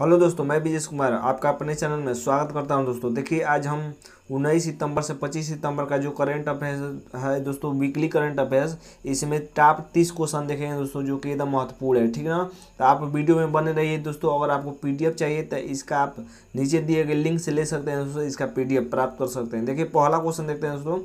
hello दोस्तों मैं विजेश कुमार आपका अपने चैनल में स्वागत करता हूं दोस्तों देखिए आज हम उन्नीस सितंबर से 25 सितंबर का जो करंट अफेयर्स है दोस्तों वीकली करंट अफेयर्स इसमें टॉप तीस क्वेश्चन देखेंगे दोस्तों जो कि एकदम महत्वपूर्ण है ठीक है ना तो आप वीडियो में बने रहिए दोस्तों अगर आपको पी चाहिए तो इसका आप नीचे दिए गए लिंक से ले सकते हैं दोस्तों इसका पी प्राप्त कर सकते हैं देखिए पहला क्वेश्चन देखते हैं दोस्तों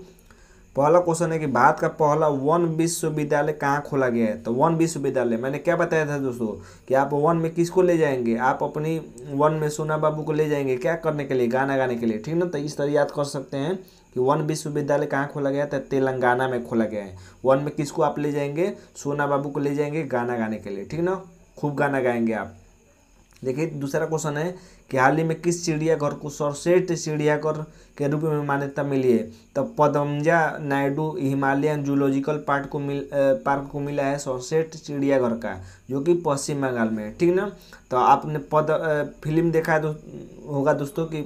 पहला क्वेश्चन है कि भारत का पहला वन विश्वविद्यालय कहाँ खोला गया है तो वन विश्वविद्यालय मैंने क्या बताया था दोस्तों कि आप वन में किसको ले जाएंगे आप अपनी वन में सोना बाबू को ले जाएंगे क्या करने के लिए गाना गाने के लिए ठीक ना तो इस तरह याद कर सकते हैं कि वन विश्वविद्यालय कहाँ खोला गया था तेलंगाना में खोला गया है वन में किसको आप ले जाएंगे सोना बाबू को ले जाएंगे गाना गाने के लिए ठीक ना खूब गाना गाएंगे आप देखिए दूसरा क्वेश्चन है कि हाल ही में किस चिड़ियाघर को सर्वश्रेष्ठ चिड़ियाघर के रूप में मान्यता मिली है तो Padmaja Naidu Himalayan zoological park को मिल पार्क को मिला है सर्वश्रेष्ठ चिड़ियाघर का जो कि पश्चिम बंगाल में है ठीक ना तो आपने पद फिल्म देखा दो, होगा दोस्तों की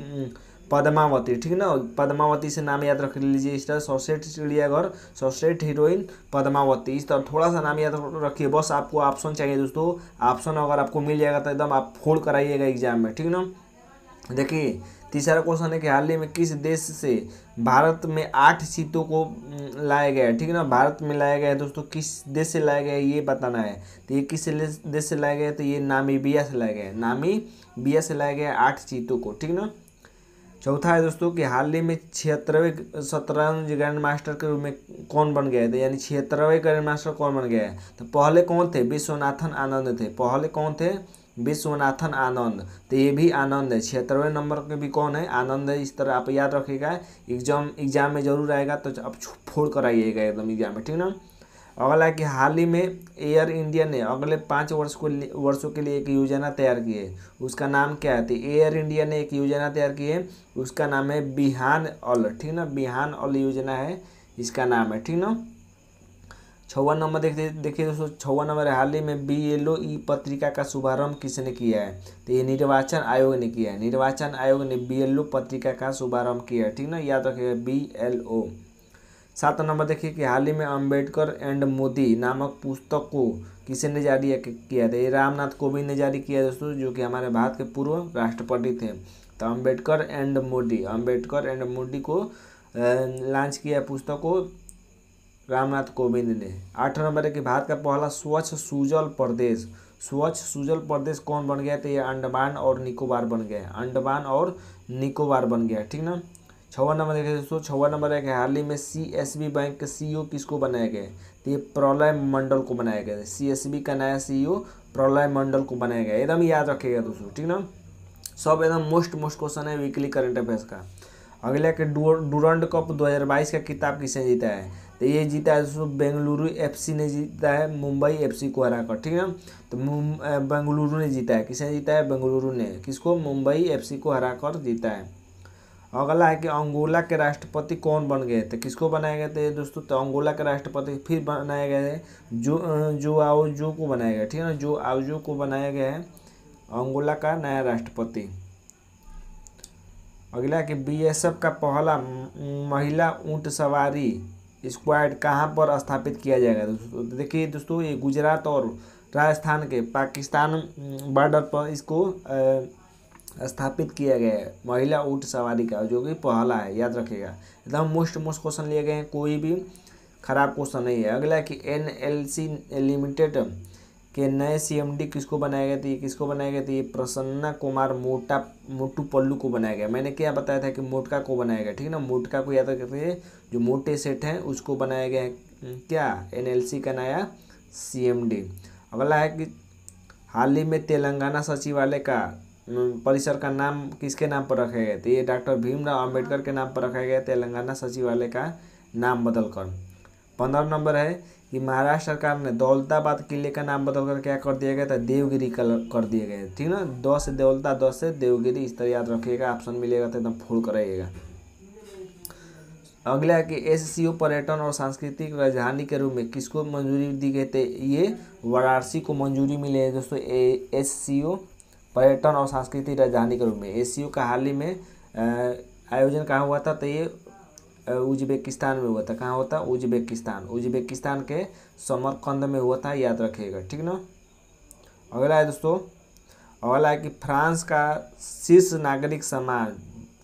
पद्मावती ठीक ना पद्मावती से नाम याद रख लीजिए इस तरह सौसेठ चिड़ियाघर सौसेठ हीरोइन पद्मावती इस तरह थोड़ा सा नाम याद रखिए बस आपको ऑप्शन चाहिए दोस्तों ऑप्शन अगर आपको मिल जाएगा तो एकदम आप फोल्ड कराइएगा एग्जाम में ठीक ना देखिए तीसरा क्वेश्चन है कि हाल ही में किस देश से भारत में आठ सीटों को लाया गया है ठीक है ना भारत में लाया गया है दोस्तों किस देश से लाया गया है ये बताना है तो ये किस देश से लाया गया है तो ये नामीबिया से लाया गया है नामीबिया से लाया गया है आठ सीटों को ठीक है ना चौथा है दोस्तों कि हाल ही में छिहत्तरवें शतरंज ग्रैंड मास्टर के रूप में कौन बन गए थे यानी छिहत्तरवें ग्रैंड मास्टर कौन बन गया है तो पहले कौन थे विश्वनाथन आनंद थे पहले कौन थे विश्वनाथन आनंद तो ये भी आनंद है छिहत्तरवें नंबर के भी कौन है आनंद है इस तरह आप याद रखिएगा एग्जाम एग्जाम में जरूर आएगा तो आप फोड़ कर आइएगा एकदम एग्जाम में ठीक ना अगला कि हाल ही में एयर इंडिया ने अगले पाँच वर्ष को वर्षों के लिए एक योजना तैयार की है उसका नाम क्या है तो एयर इंडिया ने एक योजना तैयार की है उसका नाम है बिहान ऑल ठीक ना बिहान ऑल योजना है इसका नाम है ठीक ना छवन नंबर देखते देखिए दोस्तों छवन नंबर हाल ही में बी एल ओ ई पत्रिका का शुभारंभ किसने किया है तो ये निर्वाचन आयोग ने किया है निर्वाचन आयोग ने बी एल ओ पत्रिका का शुभारंभ किया है ठीक ना याद रखिएगा बी एल ओ सात नंबर देखिए कि हाल ही में अम्बेडकर एंड मोदी नामक पुस्तक को ने जारी किया था ये रामनाथ कोविंद ने जारी किया दोस्तों जो कि हमारे भारत के पूर्व राष्ट्रपति थे तो अम्बेडकर एंड मोदी अम्बेडकर एंड मोदी को लॉन्च किया पुस्तक को रामनाथ कोविंद ने आठ नंबर है कि भारत का पहला स्वच्छ सुजल प्रदेश स्वच्छ सुजल प्रदेश कौन बन गया तो ये अंडमान और निकोबार बन गया अंडमान और निकोबार बन गया ठीक ना छवा नंबर देखिए दोस्तों छवा नंबर है कि हाल ही में सी एस बी बैंक के सी e किसको बनाया गया है तो ये प्रलय मंडल को बनाया गया है सी एस बी का नया सी ई e प्रलय मंडल को बनाया गया एकदम याद रखेगा दोस्तों ठीक ना सब एकदम मोस्ट मोस्ट क्वेश्चन है वीकली करंट अफेयर्स का अगला के डूरंड कप 2022 का किताब किसने जीता है तो ये जीता है दोस्तों बेंगलुरु एफसी ने जीता है मुंबई एफसी को हरा कर ठीक है तो बेंगलुरु ने जीता है किसने जीता है बेंगलुरु ने किसको मुंबई एफसी को हरा कर जीता है अगला है कि अंगोला के राष्ट्रपति कौन बन गए थे किसको बनाए गए थे दोस्तों तो अंगोला के राष्ट्रपति फिर बनाए गए थे जो जो आओजो को बनाया गया ठीक है ना जो आओजो को बनाया गया है अंगोला का नया राष्ट्रपति अगला है कि बीएसएफ का पहला महिला ऊँट सवारी स्क्वाड कहाँ पर स्थापित किया जाएगा दोस्तों तो देखिए दोस्तों ये गुजरात और राजस्थान के पाकिस्तान बॉर्डर पर इसको स्थापित किया गया है महिला ऊँट सवारी का जो कि पहला है याद रखिएगा एकदम मोस्ट मोस्ट क्वेश्चन लिए गए हैं कोई भी खराब क्वेश्चन नहीं है अगला कि एन लिमिटेड के नए सीएमडी किसको बनाए गए थे किसको बनाया गया थे ये प्रसन्ना कुमार मोटा मोटू पल्लू को बनाया गया मैंने क्या बताया था कि मोटका को बनाया गया ठीक है ना मोटका को याद रखते जो मोटे सेट हैं उसको बनाया गया है क्या एनएलसी का नया सीएमडी अगला है कि हाल ही में तेलंगाना सचिवालय का परिसर का नाम किसके नाम पर रखे गए थे ये डॉक्टर भीमराव अंबेडकर के नाम पर रखे गए तेलंगाना सचिवालय का नाम बदलकर पंद्रह नंबर है कि महाराष्ट्र सरकार ने दौलताबाद किले का नाम बदलकर क्या कर दिया गया था देवगिरी कर दिए गए ठीक ना दस से दौलता दस से देवगिरी इस तरह याद रखिएगा ऑप्शन मिलेगा तो एकदम फुल करिएगा अगला कि एस सी ओ पर्यटन और सांस्कृतिक राजधानी के रूप में किसको मंजूरी दी गई थी ये वाराणसी को मंजूरी मिली है दोस्तों एस सी ओ पर्यटन और सांस्कृतिक राजधानी के रूप में ए का हाल ही में आयोजन कहाँ हुआ था तो ये उज्बेकिस्तान में हुआ था कहाँ हुआ था उज्बेकिस्तान उज्बेकिस्तान के समरकंद में हुआ था याद रखिएगा ठीक ना अगला है दोस्तों अगला है कि फ्रांस का शीर्ष नागरिक सम्मान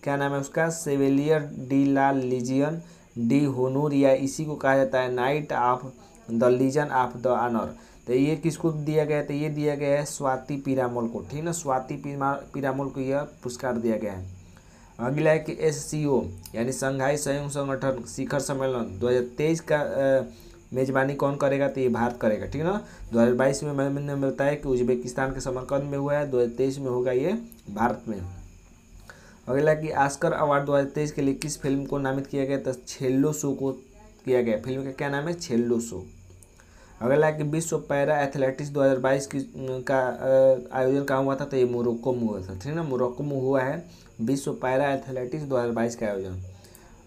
क्या नाम है उसका Chevalier de la Legion d'Honneur या इसी को कहा जाता है knight of the Legion of the honour तो ये किसको दिया गया है तो ये दिया गया है स्वाति पीरामोल को ठीक ना स्वाति पीरामोल को यह पुरस्कार दिया गया है अगला है कि एस यानी संघाई संयुक्त संगठन शिखर सम्मेलन 2023 का मेजबानी कौन करेगा तो ये भारत करेगा ठीक है ना 2022 में मैंने बताया कि उज्बेकिस्तान के समरकंद में हुआ है 2023 में होगा ये भारत में अगला कि आस्कर अवार्ड 2023 के लिए किस फिल्म को नामित किया गया तो छेल्लो शो को किया गया फिल्म का क्या नाम है छेल्लो शो अगला कि विश्व पैरा एथलेटिक्स 2022 की का आयोजन कहाँ हुआ था तो ये मोरक्को में हुआ था ठीक है ना मोरक्को में हुआ है विश्व पैरा एथलेटिक्स 2022 का आयोजन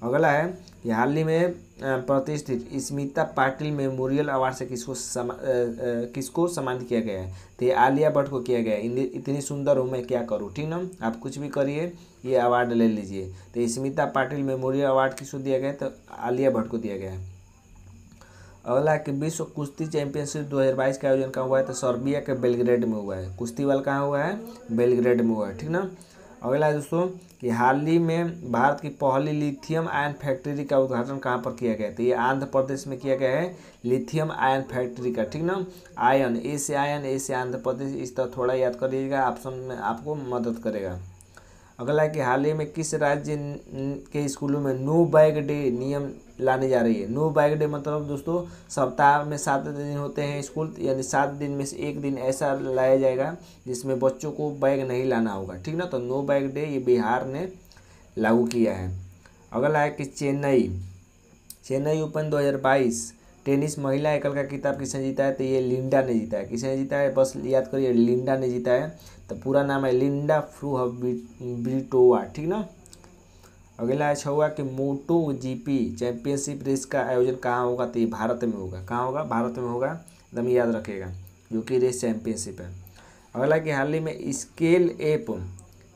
अगला है कि हाल ही में प्रतिष्ठित स्मिता पाटिल मेमोरियल अवार्ड से किसको समा, किसको सम्मानित किया गया है तो ये आलिया भट्ट को किया गया है इतनी सुंदर हूँ मैं क्या करूँ ठीक ना आप कुछ भी करिए ये अवार्ड ले लीजिए तो स्मिता पाटिल मेमोरियल अवार्ड किसको दिया गया है तो आलिया भट्ट को दिया गया है अगला कि विश्व कुश्ती चैंपियनशिप 2022 का आयोजन कहाँ हुआ है तो सर्बिया के बेलग्रेड में हुआ है कुश्ती वाला कहाँ हुआ है बेलग्रेड में हुआ है ठीक ना अगला दोस्तों कि हाल ही में भारत की पहली लिथियम आयन फैक्ट्री का उद्घाटन कहाँ पर किया गया था तो ये आंध्र प्रदेश में किया गया है लिथियम आयन फैक्ट्री का ठीक ना आयन ए से आयन ए से आंध्र प्रदेश इस तरह थोड़ा याद करिएगा ऑप्शन में आपको मदद करेगा अगला कि हाल ही में किस राज्य के स्कूलों में नो बैग डे नियम लाने जा रही है नो बैग डे मतलब दोस्तों सप्ताह में सात दिन होते हैं स्कूल यानी सात दिन में से एक दिन ऐसा लाया जाएगा जिसमें बच्चों को बैग नहीं लाना होगा ठीक ना तो नो बैग डे ये बिहार ने लागू किया है अगला है कि चेन्नई चेन्नई ओपन बाईस टेनिस महिला एकल का किताब किसने जीता है तो ये लिंडा ने जीता है किसने जीता है बस याद करिए लिंडा ने जीता है तो पूरा नाम है लिंडा फ्रू ब्रिटोवा ठीक ना अगला अच्छा हुआ कि मोटो जीपी चैंपियनशिप रेस का आयोजन कहाँ होगा तो ये भारत में होगा कहाँ होगा भारत में होगा एकदम याद रखेगा जो कि रेस चैंपियनशिप है अगला कि हाल ही में स्केल ऐप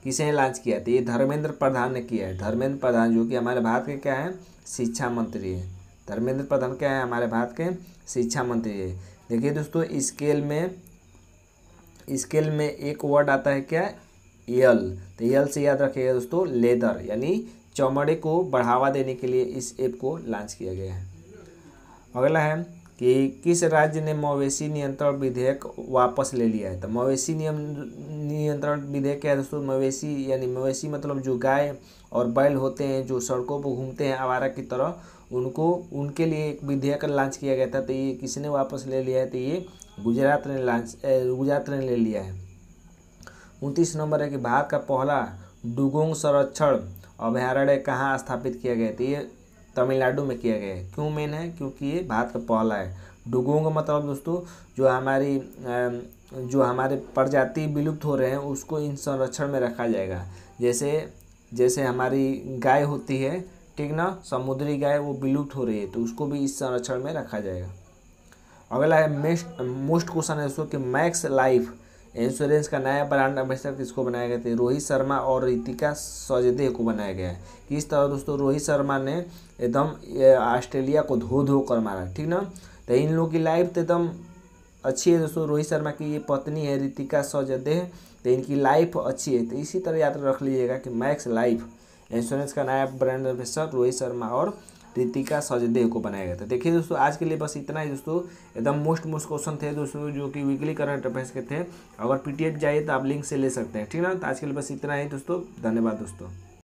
किसने लॉन्च किया तो ये धर्मेंद्र प्रधान ने किया है धर्मेंद्र प्रधान जो कि हमारे भारत के क्या है शिक्षा मंत्री है धर्मेंद्र प्रधान क्या है हमारे भारत के शिक्षा मंत्री है देखिए दोस्तों स्केल में स्केल में एक वर्ड आता है क्या यल तो यल से याद रखिएगा दोस्तों लेदर यानी चमड़े को बढ़ावा देने के लिए इस ऐप को लॉन्च किया गया है अगला है कि किस राज्य ने मवेशी नियंत्रण विधेयक वापस ले लिया है तो मवेशी नियम नियंत्रण विधेयक क्या है दोस्तों मवेशी यानी मवेशी मतलब जो गाय और बैल होते हैं जो सड़कों पर घूमते हैं आवारा की तरह उनको उनके लिए एक विधेयक लॉन्च किया गया था तो ये किसने वापस ले लिया है तो ये गुजरात ने लॉन्च गुजरात ने ले लिया है उनतीस नंबर है कि भारत का पहला डुगोंग संरक्षण अभ्यारण्य कहाँ स्थापित किया गया तो ये तमिलनाडु में किया गया है क्यों मेन है क्योंकि ये भारत का पहला है डुगोंग मतलब दोस्तों जो हमारी जो हमारे प्रजाति विलुप्त हो रहे हैं उसको इन संरक्षण में रखा जाएगा जैसे जैसे हमारी गाय होती है ठीक ना समुद्री गाय वो विलुप्त हो रही है तो उसको भी इस संरक्षण में रखा जाएगा अगला है मेस्ट मोस्ट क्वेश्चन है उसको कि मैक्स लाइफ इंश्योरेंस का नया ब्रांड एम्बेसडर किसको बनाया गया था रोहित शर्मा और रितिका सजदे को बनाया गया है किस तरह दोस्तों रोहित शर्मा ने एकदम ऑस्ट्रेलिया को धो धो कर मारा ठीक ना तो इन लोगों की लाइफ तो एकदम अच्छी है दोस्तों रोहित शर्मा की ये पत्नी है रितिका सजदे तो इनकी लाइफ अच्छी है तो इसी तरह याद रख लीजिएगा कि मैक्स लाइफ इंश्योरेंस का नया ब्रांड एम्बेसडर रोहित शर्मा और रितिका सजदेव को बनाया गया था देखिए दोस्तों आज के लिए बस इतना ही दोस्तों एकदम मोस्ट मोस्ट क्वेश्चन थे दोस्तों जो कि वीकली करंट अफेयर्स के थे अगर पीटीएफ जाइए तो आप लिंक से ले सकते हैं ठीक है ना तो आज के लिए बस इतना ही दोस्तों धन्यवाद दोस्तों